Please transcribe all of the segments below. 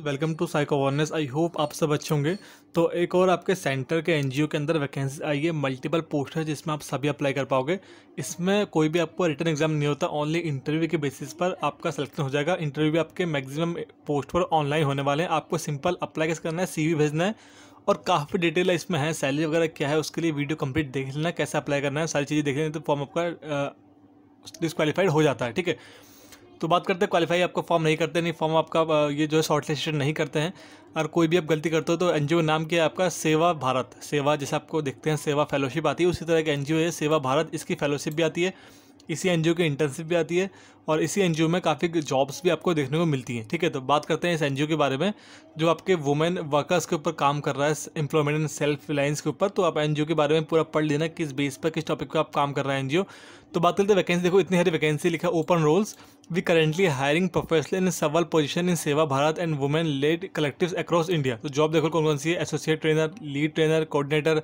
welcome to psycho awareness I hope आप सब अच्छे होंगे तो एक और आपके सेंटर के एनजीओ के अंदर वैकेंसी आई है मल्टीपल पोस्ट है जिसमें आप सभी अप्लाई कर पाओगे इसमें कोई भी आपको रिटर्न एग्जाम नहीं होता ओनली इंटरव्यू के बेसिस पर आपका सिलेक्शन हो जाएगा इंटरव्यू भी आपके मैक्सिमम पोस्ट पर ऑनलाइन होने वाले हैं आपको सिंपल अप्लाई कैसे करना है सी भेजना है और काफ़ी डिटेल है इसमें है सैलरी वगैरह क्या है उसके लिए वीडियो कंप्लीट देख लेना कैसे अप्लाई करना है सारी चीज़ें देख लेना तो फॉर्म आपका डिसक्वालीफाइड हो जाता है ठीक है तो बात करते हैं क्वालिफाई आपका फॉर्म नहीं करते नहीं फॉर्म आपका ये जो है शॉर्ट नहीं करते हैं और कोई भी आप गलती करते हो तो एन नाम किया आपका सेवा भारत सेवा जैसे आपको देखते हैं सेवा फेलोशिप आती है उसी तरह एक एन है सेवा भारत इसकी फेलोशिप भी आती है इसी एन की इंटर्नशिप भी आती है और इसी एन में काफ़ी जॉब्स भी आपको देखने को मिलती हैं ठीक है तो बात करते हैं इस एन के बारे में जो आपके वुमेन वर्कर्स के ऊपर काम कर रहा है एम्प्लॉयमेंट एंड सेल्फ रिलायंस के ऊपर तो आप एन के बारे में पूरा पढ़ लेना किस बेस पर किस टॉपिक पर आप काम कर रहा है एन तो बात करते हैं वैकेंसी देखो इतनी हरी वैकेंसी लिखा open roles we currently hiring professional in several position in Seva Bharat and women led collective across India तो जॉब देखो कौन कौन सी है associate trainer lead trainer coordinator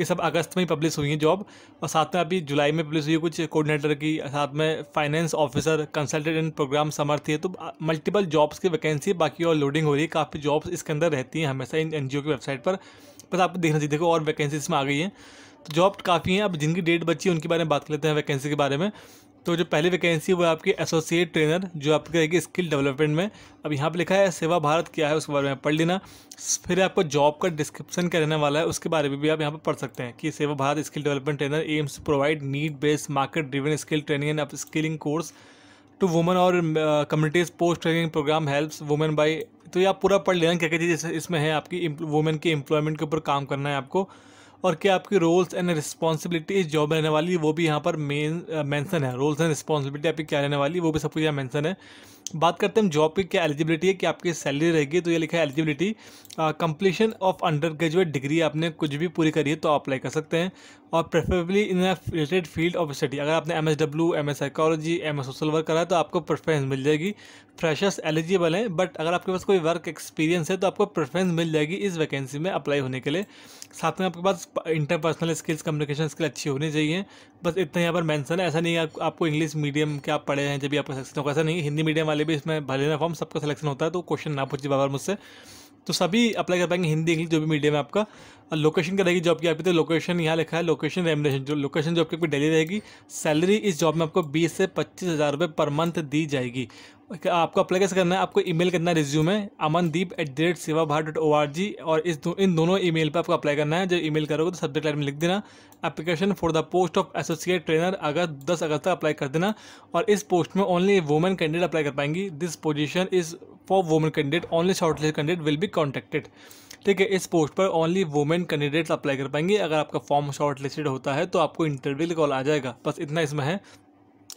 ये सब अगस्त में ही पब्लिश हुई हैं जॉब और साथ में अभी जुलाई में पब्लिश हुई है कुछ कोऑर्डिनेटर की साथ में finance officer consultant in program Samarth है तो मल्टीपल जॉब्स की वैकेंसी बाकी और लोडिंग हो रही है काफ़ी जॉब्स इसके अंदर रहती हैं हमेशा इन एन की वेबसाइट पर बस आपको देखना चाहिए देखो और वैकेंसी इसमें आ गई हैं तो जॉब काफ़ी हैं अब जिनकी डेट बची है उनके बारे में बात कर लेते हैं वैकेंसी के बारे में तो जो पहली वैकेंसी वो आपकी एसोसिएट ट्रेनर जो आपकी रहेगी स्किल डेवलपमेंट में अब यहाँ पे लिखा है सेवा भारत क्या है उसके बारे में पढ़ लेना फिर आपको जॉब का डिस्क्रिप्शन क्या रहने वाला है उसके बारे में भी आप यहाँ पर पढ़ सकते हैं कि Seva Bharat skill development trainer aims provide need based market driven skill training and upskilling course to women और communities post training program helps women by तो ये आप पूरा पढ़ लेना क्या क्या चीज़ इसमें है आपकी वुमेन के एम्प्लॉयमेंट के ऊपर काम करना है आपको और क्या आपकी रोल्स एंड रिस्पॉन्सिबिलिटी इस जॉब में रहने वाली वो भी यहाँ पर मेन मेंशन है रोल्स एंड रिस्पॉन्सिबिलिटी आपकी क्या रहने वाली वो भी सब कुछ यहाँ मेंशन है बात करते हैं हम जॉब की क्या एलिजिबिलिटी है कि आपकी सैलरी रहेगी तो ये लिखा है eligibility completion of undergraduate degree आपने कुछ भी पूरी करी है तो आप अप्लाई कर सकते हैं और preferably in related field of study अगर आपने M S W M S psychology M S social work करा है तो आपको प्रेफरेंस मिल जाएगी फ्रेशर्स एलिजिबल हैं बट अगर आपके पास कोई वर्क एक्सपीरियंस है तो आपको प्रेफरेंस मिल जाएगी इस वैकेंसी में अप्लाई होने के लिए साथ में आपके पास इंटरपर्सनल स्किल्स कम्युनिकेशन स्किल अच्छी होनी चाहिए बस इतना यहाँ पर मैंसन है ऐसा नहीं है आपको इंग्लिश मीडियम के आप पढ़े हैं जब भी आपको सकते हो ऐसा नहीं हिंदी मीडियम वाले भी इसमें भले ना फॉर्म सबका सिलेक्शन होता है तो क्वेश्चन ना पूछिए बार बार मुझसे तो सभी अप्लाई कर पाएंगे हिंदी इंग्लिश जो भी मीडियम है आपका और लोकेशन क्या रहेगी जॉब की आपकी तो लोकेशन यहाँ लिखा है लोकेशन रेमनेशन जो लोकेशन जॉब की आपकी डेली रहेगी सैलरी इस जॉब में आपको बीस से पच्चीस हज़ार रुपये पर मंथ दी जाएगी आपको अप्लाई कैसे करना है आपको ईमेल करना है रिज्यूम है Amandeep eight the rate Seva Bharat dot O R G और इस दो, इन दोनों ईमेल पर आपको अप्लाई करना है ई मेल करोगे तो सब्जेक्ट लाइन में लिख देना application for the post of associate trainer अगस्त दस अगस्त तक अप्लाई कर देना और इस पोस्ट में ओनली वुमेन कैंडिडेट अप्लाई कर पाएंगी this position is for women candidate only shortlist candidate will be contacted ठीक है इस पोस्ट पर ओनली वुमेन कैंडिडेट्स अप्लाई कर पाएंगे अगर आपका फॉर्म शॉर्ट लिस्टेड होता है तो आपको इंटरव्यू कॉल आ जाएगा बस इतना इसमें है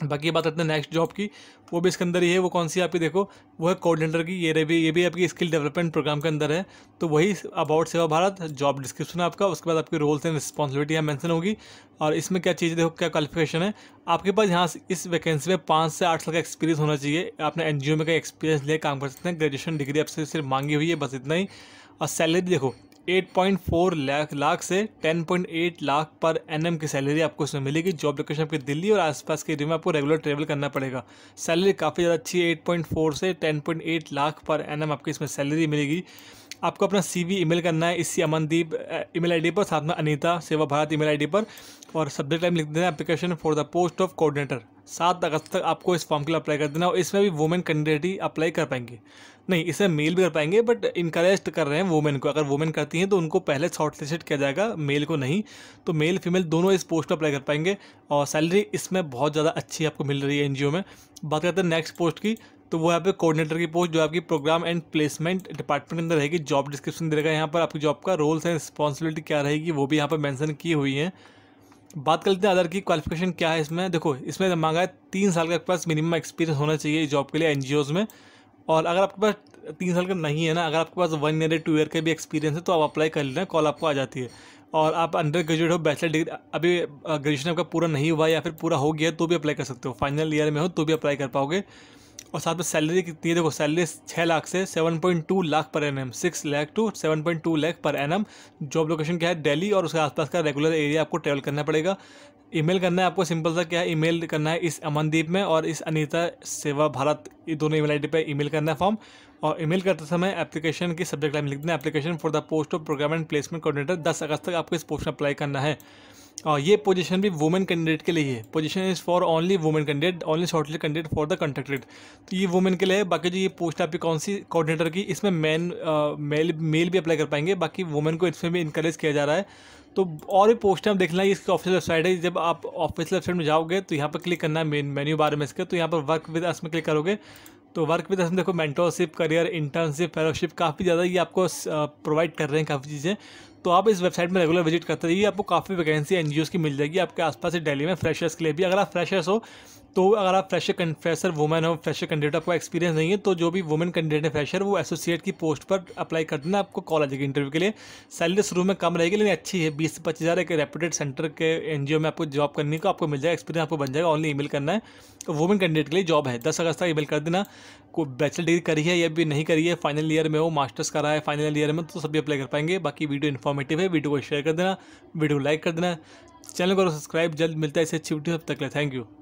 बाकी बात करते हैं नेक्स्ट जॉब की वो भी इसके अंदर ही है वो कौन सी आपकी देखो वो है कोऑर्डिनेटर की ये भी ये भी आपकी स्किल डेवलपमेंट प्रोग्राम के अंदर है तो वही अबाउट सेवा भारत जॉब डिस्क्रिप्शन है आपका उसके बाद आपकी रोल्स एंड रिस्पॉन्सिबिलिटी यहाँ मैंसन होगी और इसमें क्या चीज़ देखो क्या क्वालिफिकेशन है आपके पास यहाँ इस वैकेंसी में पाँच से आठ साल का एक्सपीरियंस होना चाहिए आपने एन में का एक्सपीरियंस लिया काम कर सकते हैं ग्रेजुएशन डिग्री आपसे सिर्फ मांगी हुई है बस इतना ही और सैलरी देखो 8.4 लाख लाख से 10.8 लाख पर एनएम की सैलरी आपको इसमें मिलेगी जॉब लोकेशन आपकी दिल्ली और आसपास के एरिया में आपको रेगुलर ट्रेवल करना पड़ेगा सैलरी काफ़ी ज़्यादा अच्छी है 8.4 से 10.8 लाख पर एनएम आपकी इसमें सैलरी मिलेगी आपको अपना सी ई मेल करना है इसी अमनदीप ईमेल आईडी पर साथ में अनीता सेवा भारत ईमेल आईडी पर और सब्जेक्ट टाइम लिख देना है application for the post of coordinator सात अगस्त तक आपको इस फॉर्म के लिए अप्लाई कर देना और इसमें भी वुमेन कैंडिडेट ही अप्लाई कर पाएंगे नहीं इसमें मेल भी कर पाएंगे बट इंकरेज कर रहे हैं वुमेन को अगर वुमेन करती हैं तो उनको पहले शॉर्ट लिस्ट किया जाएगा मेल को नहीं तो मेल फीमेल दोनों इस पोस्ट पर अप्लाई कर पाएंगे और सैलरी इसमें बहुत ज़्यादा अच्छी आपको मिल रही है एन में बात करते हैं नेक्स्ट पोस्ट की तो वो यहाँ पे कोऑर्डिनेटर की पोस्ट जो आपकी प्रोग्राम एंड प्लेसमेंट डिपार्टमेंट के अंदर रहेगी जॉब डिस्क्रिप्शन दे रहेगा यहाँ पर आपकी जॉब का रोल्स एंड रिस्पॉन्सिबिलिटी क्या रहेगी वो भी यहाँ पर मैंसन की हुई है बात कर लेते हैं अदर की क्वालिफिकेशन क्या है इसमें देखो इसमें मांगा है तीन साल का पास मिनिमम एक्सपीरियंस होना चाहिए जॉब के लिए एन में और अगर आपके पास तीन साल का नहीं है ना अगर आपके पास वन ईयर या टू ईयर का भी एक्सपीरियंस है तो आप अप्लाई कर लेना कॉल आपको आ जाती है और आप अंडर ग्रेजुएट हो बैचलर डिग्री अभी ग्रेजुएशन आपका पूरा नहीं हुआ या फिर पूरा हो गया तो भी अप्लाई कर सकते हो फाइनल ईयर में हो तो भी अप्लाई कर पाओगे और साथ में सैलरी कितनी है देखो सैलरी छः लाख से seven point two lakh per annum six lakh to seven point two lakh per N M job location क्या है दिल्ली और उसके आसपास का रेगुलर एरिया आपको ट्रेवल करना पड़ेगा ईमेल करना है आपको सिंपल सा क्या है ईमेल करना है इस अमनदीप में और इस अनीता सेवा भारत ये दोनों ईमेल आईडी पे ईमेल करना है फॉर्म और ईमेल करते समय एप्लीकेशन की सब्जेक्ट लाइन लिख देना application for the post of program and placement coordinator दस अगस्त तक आपको इस पोस्ट में अप्लाई करना है और हाँ, ये पोजीशन भी वुमेन कैंडिडेट के लिए है position is for only women candidate only shortlist candidate for the contacted तो ये वुमेन के लिए है बाकी जो ये पोस्ट आपकी कौन सी कोऑर्डिनेटर की इसमें मैन मेल मेल भी अप्लाई कर पाएंगे बाकी वुमेन को इसमें भी इंकरेज किया जा रहा है तो और भी पोस्ट आप देख लेंगे इसकी ऑफिस वेबसाइट है जब आप ऑफिस वेबसाइट में जाओगे तो यहाँ पर क्लिक करना है मेन मेन्यू बारे में इसके तो यहाँ पर वर्क विद अस में क्लिक करोगे तो वर्क विद अस में देखो मेंटोरशिप करियर इंटर्नशिप फेलोशिप काफ़ी ज़्यादा ये आपको प्रोवाइड कर रहे हैं काफ़ी चीज़ें तो आप इस वेबसाइट में रेगुलर विजिट करते रहिए आपको काफ़ी वैकेंसी एन की मिल जाएगी आपके आसपास ही डेली में फ्रेशर्स के लिए भी अगर आप फ्रेशर्स हो तो अगर आप फ्रेशर फ्रेशर वुमेन हो फ्रेशर कैंडिडेट आपको एक्सपीरियंस नहीं है तो जो भी वुमेन कैंडिडेट है फ्रेशर वो एसोसिएट की पोस्ट पर अप्लाई कर देना आपको कॉल आ जाएगी इंटरव्यू के लिए सैलरी शुरू में कम रहेगी लेकिन अच्छी है बीस से पच्चीस हज़ार एक रेप्यूटेड सेंटर के एन में आपको जॉब करनी को तो आपको मिल जाएगा एक्सपीरियंस आपको बन जाएगा ऑनली ई करना है तो वुमेन कैंडिडेट के लिए जॉब है दस अगस्त तक ई कर देना को बैचलर डिग्री करी है या भी नहीं करी है फाइनल ईयर में हो मास्टर्स करा है फाइनल ईयर में तो सभी अप्लाई कर पाएंगे बाकी वीडियो इन्फॉर्मेटिव है वीडियो को शेयर कर देना वीडियो को लाइक कर देना चैनल को सब्सक्राइब जल्द मिलता है इसे अच्छी वीडियो सब तक ले थैंक यू